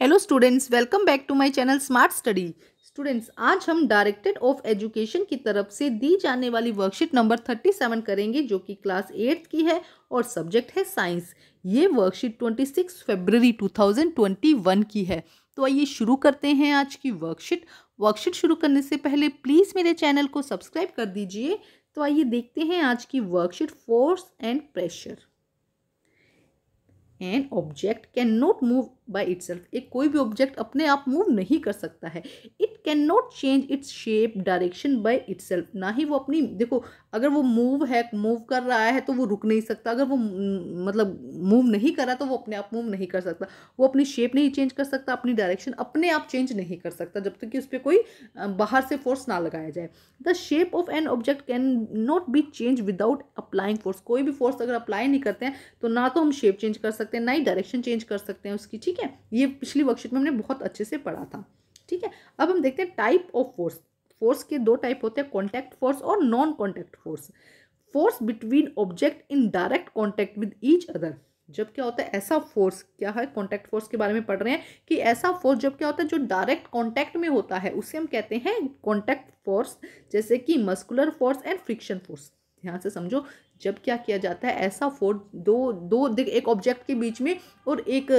hello students welcome back to my channel smart study students आज हम directed of education की तरफ से दी जाने वाली वर्कशीट नंबर थर्टी सेवन करेंगे जो कि क्लास एट्थ की है और सब्जेक्ट है साइंस ये worksheet twenty six February two thousand twenty one की है तो आइए शुरू करते हैं आज की वर्कशीट वर्कशीट शुरू करने से पहले प्लीज़ मेरे चैनल को सब्सक्राइब कर दीजिए तो आइए देखते हैं आज की worksheet force and pressure an object can not move by self एक कोई भी ऑब्जेक्ट अपने आप मूव नहीं कर सकता है it can not change its shape direction by self ना ही वो अपनी देखो अगर वो मूव है मूव कर रहा है तो वो रुक नहीं सकता अगर वो मतलब मूव नहीं कर रहा तो वो अपने आप मूव नहीं कर सकता वो अपनी शेप नहीं चेंज कर सकता अपनी डायरेक्शन अपने आप चेंज नहीं कर सकता जब तक कि उस पर कोई बाहर से फोर्स ना लगाया जाए the shape of an object can not be change without applying force कोई भी फोर्स अगर अप्लाई नहीं करते हैं तो ना तो हम शेप चेंज कर सकते हैं ना ही डायरेक्शन चेंज कर सकते हैं उसकी ठीक ठीक है ये पिछली वर्कशीट में हमने बहुत अच्छे से पढ़ा था ठीक है अब हम देखते हैं टाइप ऑफ फोर्स फोर्स के दो टाइप होते हैं कॉन्टैक्ट फोर्स और non contact force force between object in direct contact with each other जब क्या होता है ऐसा फोर्स क्या है कॉन्टैक्ट फोर्स के बारे में पढ़ रहे हैं कि ऐसा फोर्स जब क्या होता है जो डायरेक्ट कॉन्टैक्ट में होता है उसे हम कहते हैं कॉन्टैक्ट फोर्स जैसे कि muscular force and friction force ध्यान से समझो जब क्या किया जाता है ऐसा फोर्स दो दो एक ऑब्जेक्ट के बीच में और एक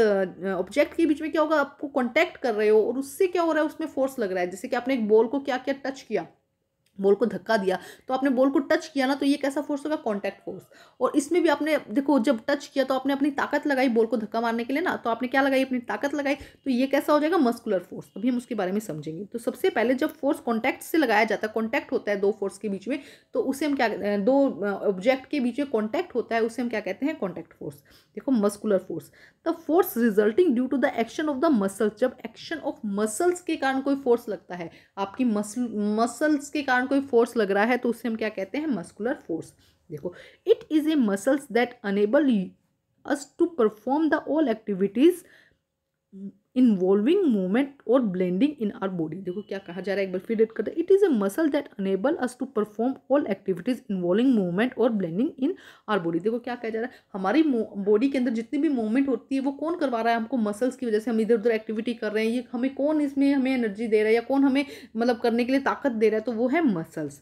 ऑब्जेक्ट के बीच में क्या होगा आपको कॉन्टैक्ट कर रहे हो और उससे क्या हो रहा है उसमें फोर्स लग रहा है जैसे कि आपने एक बॉल को क्या क्या टच किया बॉल को धक्का दिया तो आपने बॉल को टच किया ना तो ये कैसा फोर्स होगा कॉन्टैक्ट फोर्स और इसमें भी आपने देखो जब टच किया तो आपने अपनी ताकत लगाई बॉल को धक्का मारने के लिए ना तो आपने क्या लगाई अपनी ताकत लगाई तो ये कैसा हो जाएगा मस्कुलर फोर्स अभी हम उसके बारे में समझेंगे तो सबसे पहले जब फोर्स कॉन्टैक्ट से लगाया जाता है कॉन्टैक्ट होता है दो फोर्स के बीच में तो उसे हम क्या दो ऑब्जेक्ट के बीच में कॉन्टैक्ट होता है उसे हम क्या कहते हैं कॉन्टैक्ट फोर्स देखो muscular force the force resulting due to the action of the muscles जब एक्शन ऑफ मसल्स के कारण कोई फोर्स लगता है आपकी मसल मसल्स के कारण दौरान कोई फोर्स लग रहा है तो उससे हम क्या कहते हैं मस्कुलर फोर्स देखो it is a muscles that enable us to perform the all activities involving movement और ब्लेंडिंग इन आर बॉडी देखो क्या कहा जा रहा है एक बार फिर रेड करते है it is a muscle that enable us to perform all activities involving movement और ब्लेंडिंग इन आर बॉडी देखो क्या कहा जा रहा है हमारी बॉडी के अंदर जितनी भी मूवमेंट होती है वो कौन करवा रहा है हमको मसल्स की वजह से हम इधर उधर एक्टिविटी कर रहे हैं ये हमें कौन इसमें हमें एनर्जी दे रहा है या कौन हमें मतलब करने के लिए ताकत दे रहा है तो वो है muscles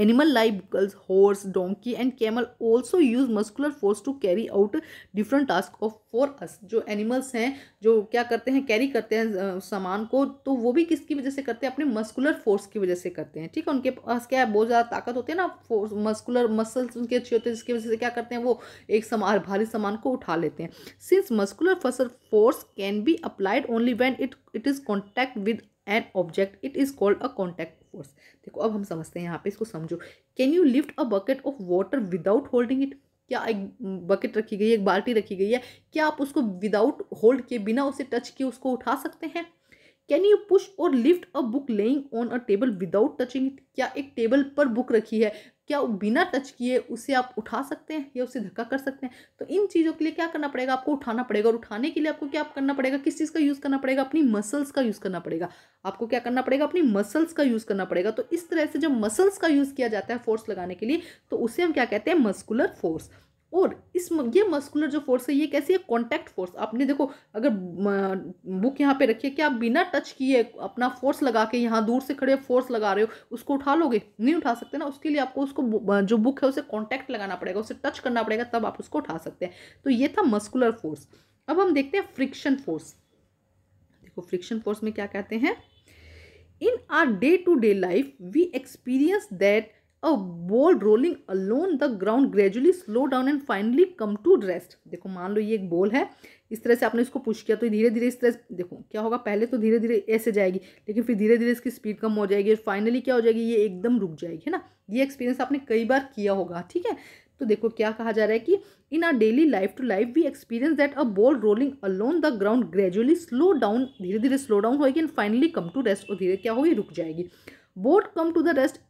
animal like buckles horse donkey and camel also use muscular force to carry out different task of for us जो animals हैं जो क्या करते हैं कैरी करते हैं सामान को तो वो भी किसकी वजह से करते हैं अपने मस्कुलर फोर्स की वजह से करते हैं ठीक है उनके पास क्या है बहुत ज़्यादा ताकत होती है ना फोर्स मस्कुलर मसल्स उनके अच्छे होते हैं जिसकी वजह से क्या करते हैं वो एक समान भारी सामान को उठा लेते हैं सिंस मस्कुलर फसल force can be applied only when it it is contact with an object it is called a contact force देखो अब हम समझते हैं यहाँ पे इसको समझो can you lift a bucket of water without holding it क्या एक बकेट रखी गई है एक बाल्टी रखी गई है क्या आप उसको विदाउट होल्ड किए बिना उसे टच किए उसको उठा सकते हैं कैन यू पुश और lift a book laying on a table without touching it क्या एक टेबल पर बुक रखी है क्या वो बिना टच किए उसे आप उठा सकते हैं या उसे धक्का कर सकते हैं तो इन चीज़ों के लिए क्या करना पड़ेगा आपको उठाना पड़ेगा और उठाने के लिए आपको क्या करना पड़ेगा किस चीज़ का यूज़ करना पड़ेगा अपनी मसल्स का यूज़ करना पड़ेगा आपको क्या करना पड़ेगा अपनी मसल्स का यूज़ करना पड़ेगा तो इस तरह से जब मसल्स का यूज़ किया जाता है फोर्स लगाने के लिए तो उसे हम क्या कहते हैं मस्कुलर फोर्स और इस ये मस्कुलर जो फोर्स है ये कैसी है कॉन्टैक्ट फोर्स आपने देखो अगर बुक यहाँ पे रखिए क्या आप बिना टच किए अपना फोर्स लगा के यहाँ दूर से खड़े फोर्स लगा रहे हो उसको उठा लोगे नहीं उठा सकते ना उसके लिए आपको उसको जो बुक है उसे कॉन्टैक्ट लगाना पड़ेगा उसे टच करना पड़ेगा तब आप उसको उठा सकते हैं तो ये था मस्कुलर फोर्स अब हम देखते हैं फ्रिक्शन फोर्स देखो फ्रिक्शन फोर्स में क्या कहते हैं in our day to day life we experience that a ball rolling along the ground gradually slow down and finally come to rest देखो मान लो ये एक बॉल है इस तरह से आपने इसको पुश किया तो धीरे धीरे इस तरह से देखो क्या होगा पहले तो धीरे धीरे ऐसे जाएगी लेकिन फिर धीरे धीरे इसकी स्पीड कम हो जाएगी और फाइनली क्या हो जाएगी ये एकदम रुक जाएगी है ना ये एक्सपीरियंस आपने कई बार किया होगा ठीक है तो देखो क्या कहा जा रहा है कि in our daily life to life we experience that a ball rolling along the ground gradually slow down धीरे धीरे स्लो डाउन होएगी and finally come to rest और धीरे क्या होगी रुक जाएगी boat come to the rest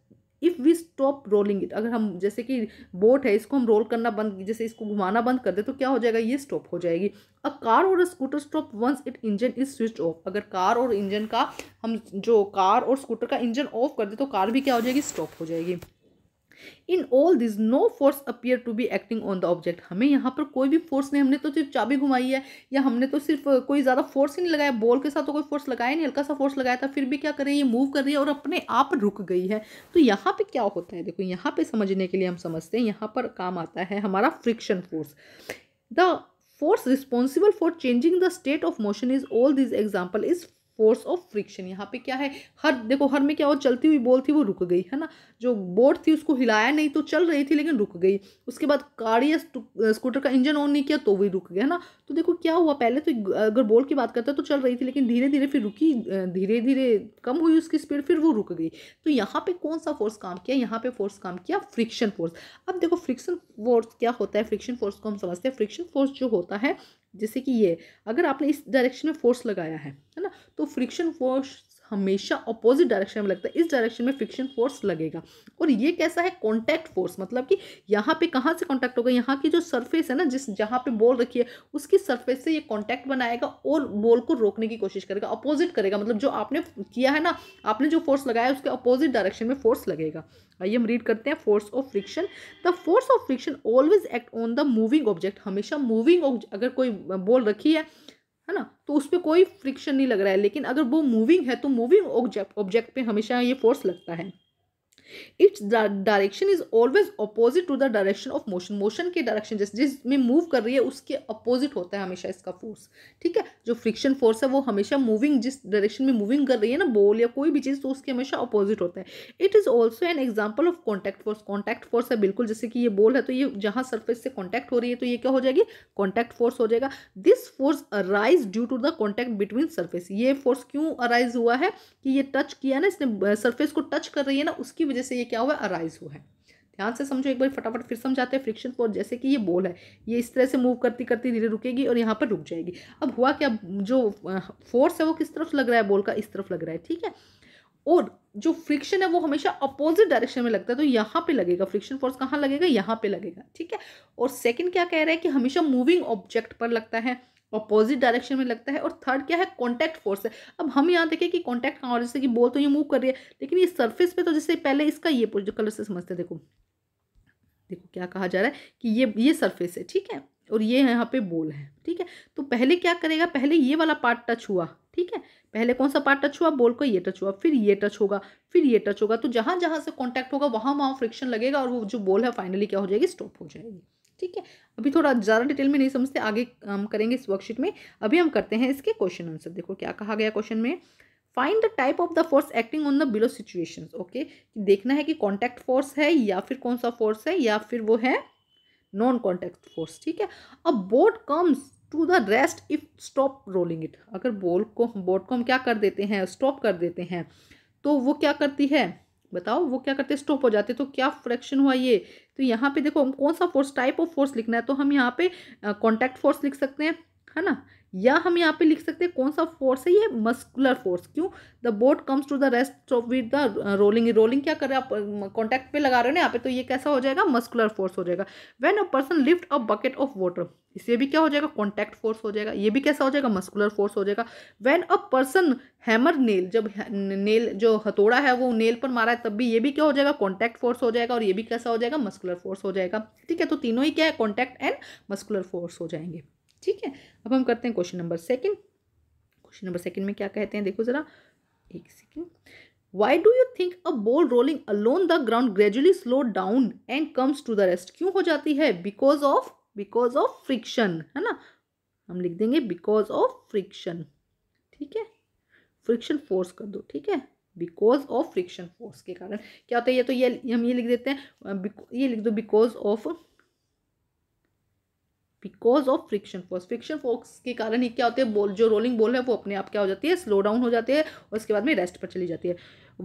if we stop rolling it अगर हम जैसे कि बोट है इसको हम रोल करना बंद जैसे इसको घुमाना बंद कर दे तो क्या हो जाएगा ये स्टॉप हो जाएगी अ कार और a scooter stop once it engine is switch off अगर कार और इंजन का हम जो कार और स्कूटर का इंजन ऑफ कर दे तो कार भी क्या हो जाएगी स्टॉप हो जाएगी in all this no force appear to be acting on the object हमें यहाँ पर कोई भी फोर्स नहीं हमने तो सिर्फ चाबी घुमाई है या हमने तो सिर्फ कोई ज़्यादा फोर्स ही नहीं लगाया बॉल के साथ तो कोई फोर्स लगाया नहीं हल्का सा फोर्स लगाया था फिर भी क्या करें ये मूव कर रही है और अपने आप रुक गई है तो यहाँ पर क्या होता है देखो यहाँ पर समझने के लिए हम समझते हैं यहाँ पर काम आता है हमारा friction force the force responsible for changing the state of motion is all this example is force of friction यहाँ पे क्या है हर देखो हर में क्या हो चलती हुई बोल थी वो रुक गई है ना जो बोट थी उसको हिलाया नहीं तो चल रही थी लेकिन रुक गई उसके बाद कार या स्कूटर का इंजन ऑन नहीं किया तो वही रुक गया है ना तो देखो क्या हुआ पहले तो अगर बोल की बात करते हैं तो चल रही थी लेकिन धीरे धीरे फिर रुकी धीरे धीरे कम हुई उसकी स्पीड फिर वो रुक गई तो यहाँ पर कौन सा फोर्स काम किया यहाँ पर फोर्स काम किया फ्रिक्शन फोर्स अब देखो फ्रिक्शन फोर्स क्या होता है फ्रिक्शन फोर्स को हम समझते हैं फ्रिक्शन फोर्स जो होता है जैसे कि ये अगर आपने इस डायरेक्शन में फोर्स लगाया है है ना तो फ्रिक्शन फोर्स हमेशा अपोजिट डायरेक्शन में लगता है इस डायरेक्शन में फ्रिक्शन फोर्स लगेगा और ये कैसा है कॉन्टैक्ट फोर्स मतलब कि यहाँ पे कहाँ से कॉन्टैक्ट होगा यहाँ की जो सरफेस है ना जिस जहाँ पे बॉल रखी है उसकी सरफेस से ये कॉन्टैक्ट बनाएगा और बॉल को रोकने की कोशिश करेगा अपोजिट करेगा मतलब जो आपने किया है ना आपने जो फोर्स लगाया उसके अपोजिट डायरेक्शन में फोर्स लगेगा आइए हम रीड करते हैं force of friction the force of friction always act on the moving object हमेशा मूविंग अगर कोई बॉल रखी है है ना तो उस पर कोई फ्रिक्शन नहीं लग रहा है लेकिन अगर वो मूविंग है तो मूविंग ऑब्जेक्ट ऑब्जेक्ट पे हमेशा ये फोर्स लगता है its direction is always opposite to the direction of motion motion के डायरेक्शन जैसे जिसमें मूव कर रही है उसके अपोजिट होता है हमेशा इसका फोर्स ठीक है जो फ्रिक्शन फोर्स है वो हमेशा मूविंग जिस डायरेक्शन में मूविंग कर रही है ना बॉल या कोई भी चीज़ तो उसके हमेशा अपोजिट होता है it is also an example of contact force contact force है बिल्कुल जैसे कि ये बॉल है तो ये जहां सर्फेस से कॉन्टैक्ट हो रही है तो ये क्या हो जाएगी कॉन्टैक्ट फोर्स हो जाएगा this force arise due to the contact between surface ये फोर्स क्यों अराइज हुआ है कि ये टच किया ना इसने सर्फेस को टच कर रही है ना उसकी वजह वजह से ये क्या हुआ अराइज हुआ है ध्यान से समझो एक बार फटाफट फिर समझाते हैं फ्रिक्शन फोर्स जैसे कि ये बॉल है ये इस तरह से मूव करती करती धीरे रुकेगी और यहाँ पर रुक जाएगी अब हुआ क्या जो फोर्स है वो किस तरफ लग रहा है बॉल का इस तरफ लग रहा है ठीक है और जो फ्रिक्शन है वो हमेशा अपोजिट डायरेक्शन में लगता है तो यहाँ पे लगेगा फ्रिक्शन फोर्स कहाँ लगेगा यहाँ पे लगेगा ठीक है और सेकंड क्या कह रहा है कि हमेशा मूविंग ऑब्जेक्ट पर लगता है अपोजिट डायरेक्शन में लगता है और थर्ड क्या है कॉन्टैक्ट फोर्स है अब हम यहाँ देखें कि कॉन्टैक्ट कहाँ जैसे कि बोल तो ये मूव कर रही है लेकिन ये सर्फेस पे तो जैसे पहले इसका ये जो कलर से समझते हैं देखो देखो क्या कहा जा रहा है कि ये ये सर्फेस है ठीक है और ये यहाँ पे बोल है ठीक है तो पहले क्या करेगा पहले ये वाला पार्ट टच हुआ ठीक है पहले कौन सा पार्ट टच हुआ बोल को ये टच हुआ फिर ये टच होगा फिर ये टच होगा तो जहाँ जहाँ से कॉन्टैक्ट होगा वहाँ वहाँ फ्रिक्शन लगेगा और वो जो बोल है फाइनली क्या हो जाएगी स्टॉप हो जाएगी ठीक है अभी थोड़ा ज़्यादा डिटेल में नहीं समझते आगे हम करेंगे इस वर्कशीट में अभी हम करते हैं इसके क्वेश्चन आंसर देखो क्या कहा गया क्वेश्चन में find the type of the force acting on the below situation okay देखना है कि कॉन्टैक्ट फोर्स है या फिर कौन सा फोर्स है या फिर वो है नॉन कॉन्टैक्ट फोर्स ठीक है अब boat comes to the rest if stop rolling it अगर बोल को बोट को हम क्या कर देते हैं स्टॉप कर देते हैं तो वो क्या करती है बताओ वो क्या करते हैं स्टॉप हो जाते तो क्या फ्रैक्शन हुआ ये तो यहाँ पे देखो हम कौन सा फोर्स टाइप ऑफ फोर्स लिखना है तो हम यहाँ पे कॉन्टैक्ट फोर्स लिख सकते हैं है ना या हम यहाँ पे लिख सकते हैं कौन सा फोर्स है ये मस्कुलर फोर्स क्यों the boat comes to the rest of with the rolling rolling क्या कर रहे हैं आप कॉन्टैक्ट पे लगा रहे हो ना यहाँ पे तो ये कैसा हो जाएगा मस्कुलर फोर्स हो जाएगा when a person lift a bucket of water इसे भी क्या हो जाएगा कॉन्टैक्ट फोर्स हो जाएगा ये भी कैसा हो जाएगा मस्कुलर फोर्स हो जाएगा when a person hammer nail जब नेल जो हथौड़ा है वो नेल पर मारा है तब भी ये भी क्या हो जाएगा कॉन्टैक्ट फोर्स हो जाएगा और ये भी कैसा हो जाएगा मस्कुलर फोर्स हो जाएगा ठीक है तो तीनों ही क्या है कॉन्टैक्ट एंड मस्कुलर फोर्स हो जाएंगे ठीक है अब हम करते हैं question number second question number second में क्या कहते हैं देखो ज़रा एक second why do you think a ball rolling along the ground gradually slow down and comes to the rest क्यों हो जाती है because of because of friction है ना हम लिख देंगे बिकॉज ऑफ फ्रिक्शन ठीक है फ्रिक्शन फोर्स कर दो ठीक है बिकॉज ऑफ फ्रिक्शन फोर्स के कारण क्या होता है ये तो ये हम ये लिख देते हैं ये लिख दो because of because of friction force friction force के कारण ही क्या होते हैं बोल जो रोलिंग बोल है वो अपने आप क्या हो जाती है स्लो डाउन हो जाती है और उसके बाद में रेस्ट पर चली जाती है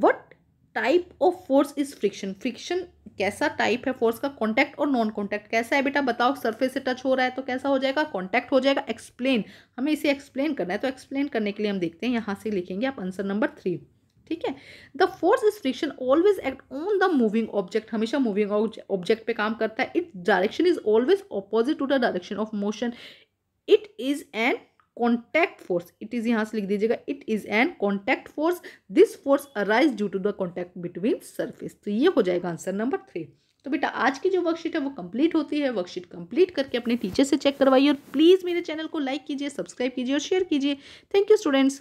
what type of force is friction friction कैसा टाइप है फोर्स का कॉन्टैक्ट और नॉन कॉन्टैक्ट कैसा है बेटा बताओ सरफेस से टच हो रहा है तो कैसा हो जाएगा कॉन्टैक्ट हो जाएगा एक्सप्लेन हमें इसे एक्सप्लेन करना है तो एक्सप्लेन करने के लिए हम देखते हैं यहाँ से लिखेंगे आप आंसर नंबर थ्री ठीक है the force is friction always act on the moving object हमेशा मूविंग ऑब्जेक्ट पे काम करता है it direction is always opposite to the direction of motion it is an contact force it is यहाँ से लिख दीजिएगा it is an contact force this force arise due to the contact between surface तो ये हो जाएगा answer number three तो बेटा आज की जो वर्कशीट है वो कंप्लीट होती है वर्कशीट कंप्लीट करके अपने टीचर से चेक करवाइए और प्लीज़ मेरे चैनल को लाइक कीजिए सब्सक्राइब कीजिए और शेयर कीजिए थैंक यू स्टूडेंट्स